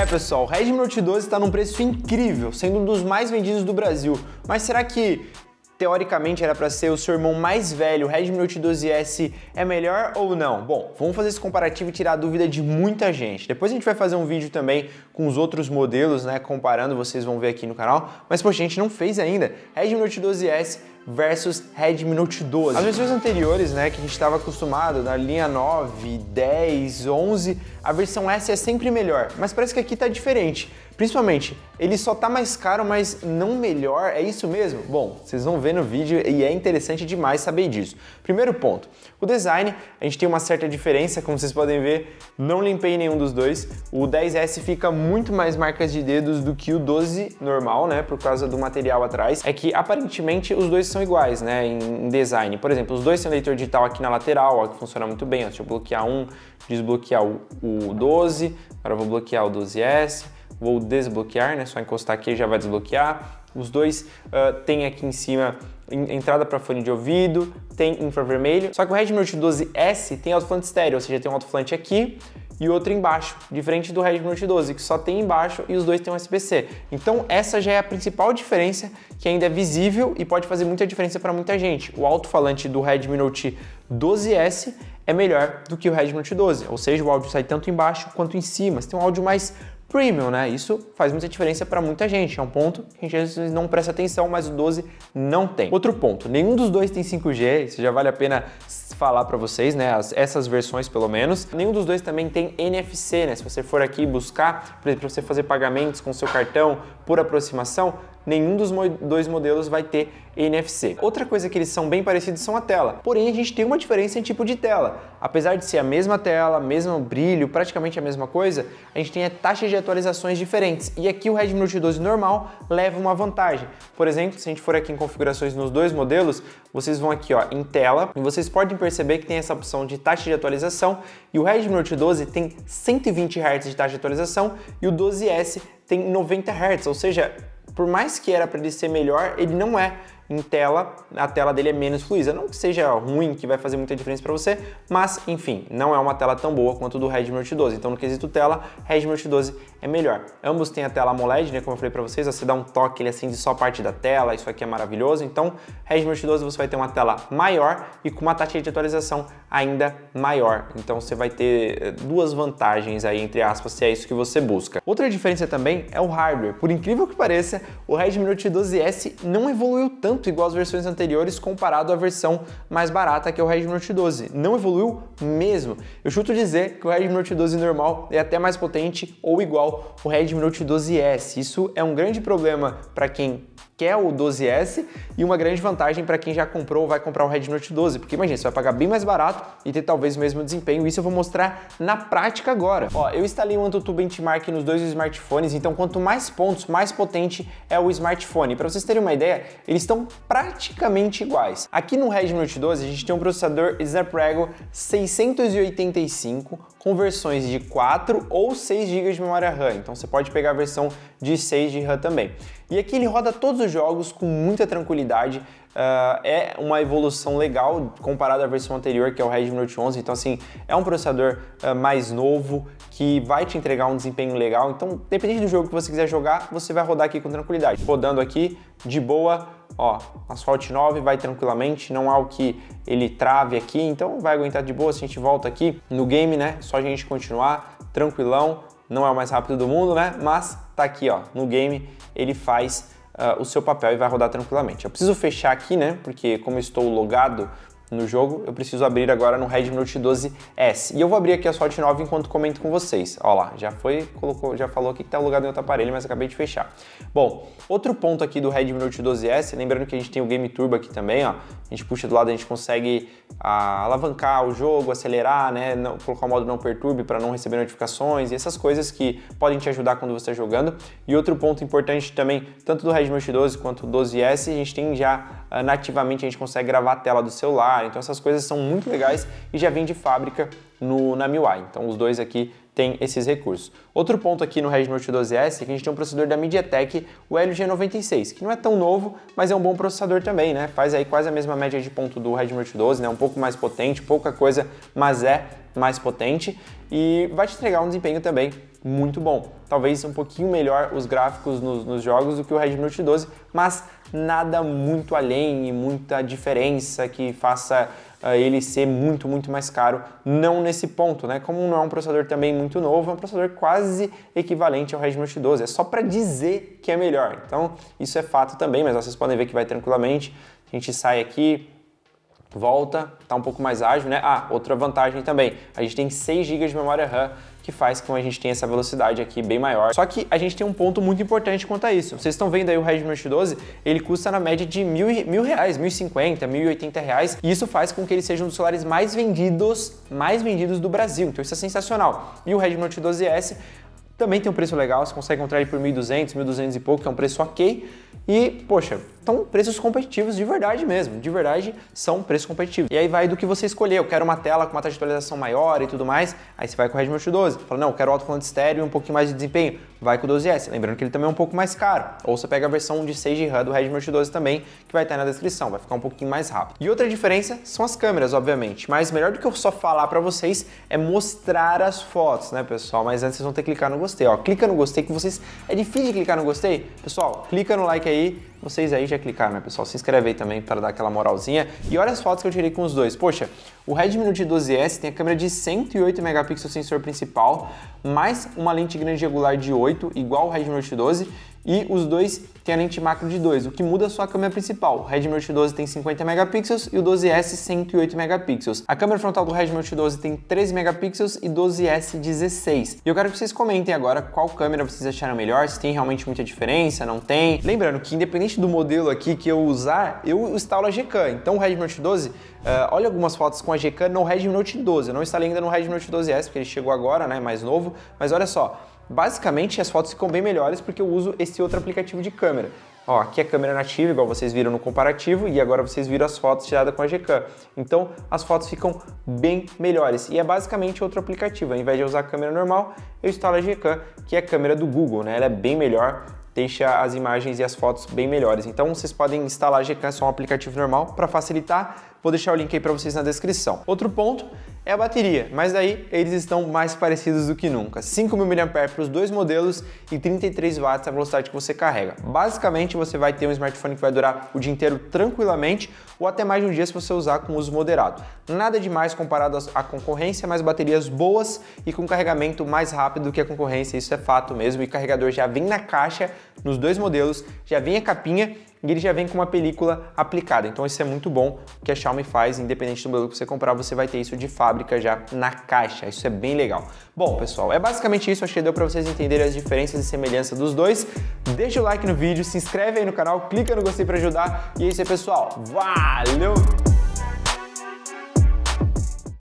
É pessoal, o Redmi Note 12 está num preço incrível, sendo um dos mais vendidos do Brasil. Mas será que teoricamente era para ser o seu irmão mais velho, o Redmi Note 12S, é melhor ou não? Bom, vamos fazer esse comparativo e tirar a dúvida de muita gente. Depois a gente vai fazer um vídeo também com os outros modelos, né, comparando, vocês vão ver aqui no canal. Mas poxa, a gente não fez ainda. Redmi Note 12S versus Red Minute 12. As versões anteriores, né, que a gente estava acostumado, na linha 9, 10, 11, a versão S é sempre melhor, mas parece que aqui tá diferente. Principalmente, ele só tá mais caro, mas não melhor, é isso mesmo? Bom, vocês vão ver no vídeo e é interessante demais saber disso. Primeiro ponto, o design, a gente tem uma certa diferença, como vocês podem ver, não limpei nenhum dos dois. O 10S fica muito mais marcas de dedos do que o 12 normal, né, por causa do material atrás. É que aparentemente os dois são são iguais, né, em design. Por exemplo, os dois têm leitor digital aqui na lateral, ó, que funciona muito bem. Ó, deixa eu bloquear um, desbloquear o, o 12, agora vou bloquear o 12S, vou desbloquear, né, só encostar aqui já vai desbloquear. Os dois uh, têm aqui em cima entrada para fone de ouvido, tem infravermelho. Só que o Redmi Note 12S tem alto-falante estéreo, ou seja, tem um alto-falante aqui e outro embaixo, diferente do Redmi Note 12, que só tem embaixo e os dois têm USB-C. Então essa já é a principal diferença que ainda é visível e pode fazer muita diferença para muita gente. O alto-falante do Redmi Note 12S é melhor do que o Redmi Note 12, ou seja, o áudio sai tanto embaixo quanto em cima, você tem um áudio mais premium, né? Isso faz muita diferença para muita gente. É um ponto que a gente não presta atenção, mas o 12 não tem. Outro ponto, nenhum dos dois tem 5G, isso já vale a pena falar para vocês, né? As, essas versões pelo menos. Nenhum dos dois também tem NFC, né? Se você for aqui buscar, para você fazer pagamentos com seu cartão por aproximação, nenhum dos dois modelos vai ter NFC. Outra coisa que eles são bem parecidos são a tela, porém a gente tem uma diferença em tipo de tela. Apesar de ser a mesma tela, mesmo brilho, praticamente a mesma coisa, a gente tem a é taxa de atualizações diferentes. E aqui o Redmi Note 12 normal leva uma vantagem. Por exemplo, se a gente for aqui em configurações nos dois modelos, vocês vão aqui ó, em tela e vocês podem perceber que tem essa opção de taxa de atualização e o Redmi Note 12 tem 120 Hz de taxa de atualização e o 12S tem 90 Hz, ou seja, por mais que era para ele ser melhor, ele não é em tela, a tela dele é menos fluida. Não que seja ruim, que vai fazer muita diferença para você, mas enfim, não é uma tela tão boa quanto do Redmi Note 12. Então, no quesito tela, Redmi Note 12 é melhor. Ambos têm a tela AMOLED, né, como eu falei para vocês, você dá um toque, ele acende só parte da tela, isso aqui é maravilhoso. Então, Redmi Note 12 você vai ter uma tela maior e com uma taxa de atualização ainda maior. Então, você vai ter eh, duas vantagens aí entre aspas, se é isso que você busca. Outra diferença também é o hardware. Por incrível que pareça, o Redmi Note 12S não evoluiu tanto tanto igual às versões anteriores comparado à versão mais barata que é o Redmi Note 12. Não evoluiu mesmo. Eu chuto dizer que o Redmi Note 12 normal é até mais potente ou igual o Redmi Note 12S. Isso é um grande problema para quem que é o 12S e uma grande vantagem para quem já comprou ou vai comprar o Red Note 12, porque imagina, você vai pagar bem mais barato e ter talvez o mesmo desempenho, isso eu vou mostrar na prática agora. Ó, eu instalei o AnTuTu Benchmark nos dois smartphones, então quanto mais pontos, mais potente é o smartphone. Para vocês terem uma ideia, eles estão praticamente iguais. Aqui no Red Note 12 a gente tem um processador Snapdragon 685, com versões de 4 ou 6 GB de memória RAM, então você pode pegar a versão de 6 de RAM também. E aqui ele roda todos os jogos com muita tranquilidade, uh, é uma evolução legal comparado à versão anterior, que é o Redmi Note 11, então assim, é um processador uh, mais novo, que vai te entregar um desempenho legal, então dependendo do jogo que você quiser jogar, você vai rodar aqui com tranquilidade. Rodando aqui, de boa, ó, asfalto 9 vai tranquilamente, não há o que ele trave aqui, então vai aguentar de boa, se a gente volta aqui no game, né, só a gente continuar tranquilão, não é o mais rápido do mundo, né, mas tá aqui, ó, no game ele faz uh, o seu papel e vai rodar tranquilamente. Eu preciso fechar aqui, né, porque como eu estou logado no jogo, eu preciso abrir agora no Redmi Note 12S. E eu vou abrir aqui a sorte 9 enquanto comento com vocês. Olha lá, já foi, colocou, já falou aqui que está alugado em outro aparelho, mas acabei de fechar. Bom, outro ponto aqui do Redmi Note 12S, lembrando que a gente tem o Game Turbo aqui também, ó. A gente puxa do lado, a gente consegue a, ah, alavancar o jogo, acelerar, né, não, colocar o modo não perturbe para não receber notificações e essas coisas que podem te ajudar quando você está jogando. E outro ponto importante também, tanto do Redmi Note 12 quanto do 12S, a gente tem já ah, nativamente a gente consegue gravar a tela do celular. Então essas coisas são muito legais e já vem de fábrica no, na MIUI. Então os dois aqui tem esses recursos. Outro ponto aqui no Redmi Note 12S é que a gente tem um processador da MediaTek, o LG96, que não é tão novo, mas é um bom processador também, né? Faz aí quase a mesma média de ponto do Redmi Note 12, né? Um pouco mais potente, pouca coisa, mas é mais potente e vai te entregar um desempenho também muito bom. Talvez um pouquinho melhor os gráficos nos, nos jogos do que o Redmi Note 12, mas nada muito além e muita diferença que faça uh, ele ser muito, muito mais caro, não nesse ponto, né? Como não é um processador também muito novo, é um processador quase equivalente ao Redmi Note 12, é só para dizer que é melhor. Então, isso é fato também, mas vocês podem ver que vai tranquilamente. A gente sai aqui, volta, tá um pouco mais ágil, né? Ah, outra vantagem também, a gente tem 6 GB de memória RAM, que faz com que a gente tenha essa velocidade aqui bem maior. Só que a gente tem um ponto muito importante quanto a isso. Vocês estão vendo aí o Redmi Note 12, ele custa na média de mil, mil reais, mil e cinquenta, mil e oitenta reais, e isso faz com que ele seja um dos celulares mais vendidos, mais vendidos do Brasil. Então isso é sensacional. E o Redmi Note 12S também tem um preço legal, você consegue encontrar ele por 1.200, 1.200 e pouco, que é um preço ok. E, poxa, são preços competitivos de verdade mesmo. De verdade, são preços competitivos. E aí vai do que você escolher. Eu quero uma tela com uma taxa de atualização maior e tudo mais. Aí você vai com o Redmi Note 12. Fala, não, eu quero alto-falante estéreo e um pouquinho mais de desempenho vai com o 12S. Lembrando que ele também é um pouco mais caro. Ou você pega a versão de 6 de RAM do Redmi Note 12 também, que vai estar na descrição, vai ficar um pouquinho mais rápido. E outra diferença são as câmeras, obviamente. Mas melhor do que eu só falar para vocês é mostrar as fotos, né, pessoal? Mas antes vocês vão ter que clicar no gostei, ó. Clica no gostei que vocês é difícil de clicar no gostei. Pessoal, clica no like aí vocês aí já clicaram, né, pessoal? Se inscreve aí também para dar aquela moralzinha. E olha as fotos que eu tirei com os dois. Poxa, o Redmi Note 12S tem a câmera de 108 megapixels sensor principal, mais uma lente grande angular de 8, igual o Redmi Note 12, e os dois têm a lente macro de 2, o que muda só a câmera principal. O Redmi Note 12 tem 50 megapixels e o 12S 108 megapixels. A câmera frontal do Redmi Note 12 tem 3 megapixels e 12S 16. E eu quero que vocês comentem agora qual câmera vocês acharam melhor, se tem realmente muita diferença, não tem. Lembrando que independente do modelo aqui que eu usar, eu instalo a GCam. Então o Redmi Note 12, uh, eh, olha algumas fotos com a GCam no Redmi Note 12. Eu não instalei ainda no Redmi Note 12S, porque ele chegou agora, né, mais novo, mas olha só, Basicamente, as fotos ficam bem melhores porque eu uso esse outro aplicativo de câmera. Ó, aqui é a câmera nativa, igual vocês viram no comparativo, e agora vocês viram as fotos tiradas com a Gcam. Então, as fotos ficam bem melhores. E é basicamente outro aplicativo. Ao invés de usar a câmera normal, eu instalo a Gcam, que é a câmera do Google, né? Ela é bem melhor, deixa as imagens e as fotos bem melhores. Então, vocês podem instalar a Gcam, é só um aplicativo normal, para facilitar. Vou deixar o link aí para vocês na descrição. Outro ponto é a bateria, mas daí eles estão mais parecidos do que nunca. 5.000 mAh para os dois modelos e 33 watts a velocidade que você carrega. Basicamente você vai ter um smartphone que vai durar o dia inteiro tranquilamente ou até mais de um dia se você usar com uso moderado. Nada demais comparado à concorrência, mas baterias boas e com carregamento mais rápido que a concorrência, isso é fato mesmo. E carregador já vem na caixa nos dois modelos, já vem a capinha e ele já vem com uma película aplicada. Então isso é muito bom, o que a Xiaomi faz, independente do modelo que você comprar, você vai ter isso de fábrica já na caixa. Isso é bem legal. Bom, pessoal, é basicamente isso. Acho que deu para vocês entenderem as diferenças e semelhanças dos dois. Deixa o like no vídeo, se inscreve aí no canal, clica no gostei para ajudar. E é isso aí, pessoal. Valeu!